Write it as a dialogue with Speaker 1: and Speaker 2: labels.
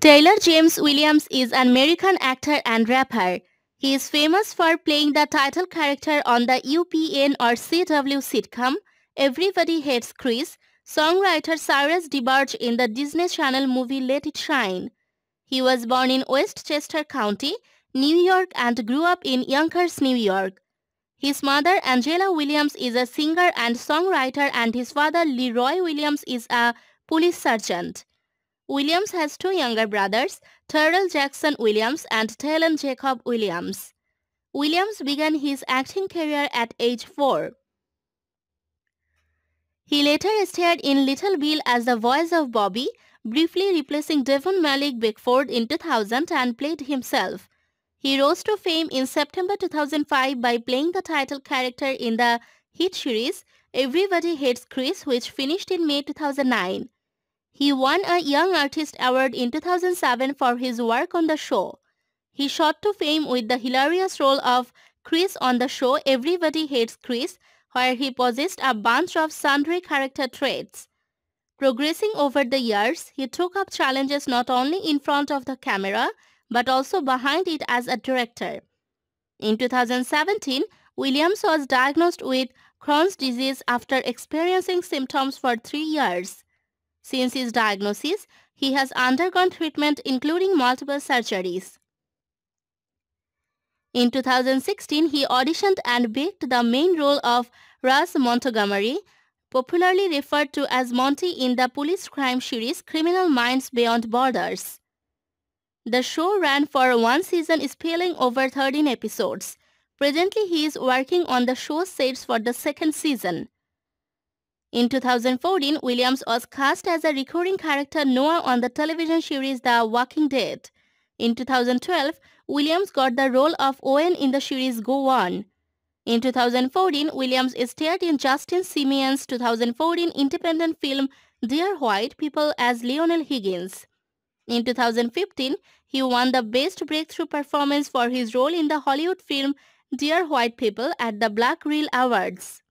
Speaker 1: Taylor James Williams is an American actor and rapper. He is famous for playing the title character on the UPN or CW sitcom Everybody Hates Chris, songwriter Cyrus DeBarge in the Disney Channel movie Let It Shine. He was born in Westchester County, New York and grew up in Yonkers, New York. His mother Angela Williams is a singer and songwriter and his father Leroy Williams is a police sergeant. Williams has two younger brothers, Terrell Jackson Williams and Talon Jacob Williams. Williams began his acting career at age 4. He later starred in Little Bill as the voice of Bobby, briefly replacing Devon Malik Beckford in 2000 and played himself. He rose to fame in September 2005 by playing the title character in the hit series Everybody Hates Chris which finished in May 2009. He won a Young Artist Award in 2007 for his work on the show. He shot to fame with the hilarious role of Chris on the show Everybody Hates Chris, where he possessed a bunch of sundry character traits. Progressing over the years, he took up challenges not only in front of the camera, but also behind it as a director. In 2017, Williams was diagnosed with Crohn's disease after experiencing symptoms for three years. Since his diagnosis, he has undergone treatment including multiple surgeries. In 2016, he auditioned and baked the main role of Russ Montgomery, popularly referred to as Monty in the police crime series Criminal Minds Beyond Borders. The show ran for one season spilling over 13 episodes. Presently, he is working on the show's sets for the second season. In 2014, Williams was cast as a recurring character Noah on the television series The Walking Dead. In 2012, Williams got the role of Owen in the series Go On. In 2014, Williams starred in Justin Simeon's 2014 independent film Dear White People as Lionel Higgins. In 2015, he won the Best Breakthrough Performance for his role in the Hollywood film Dear White People at the Black Reel Awards.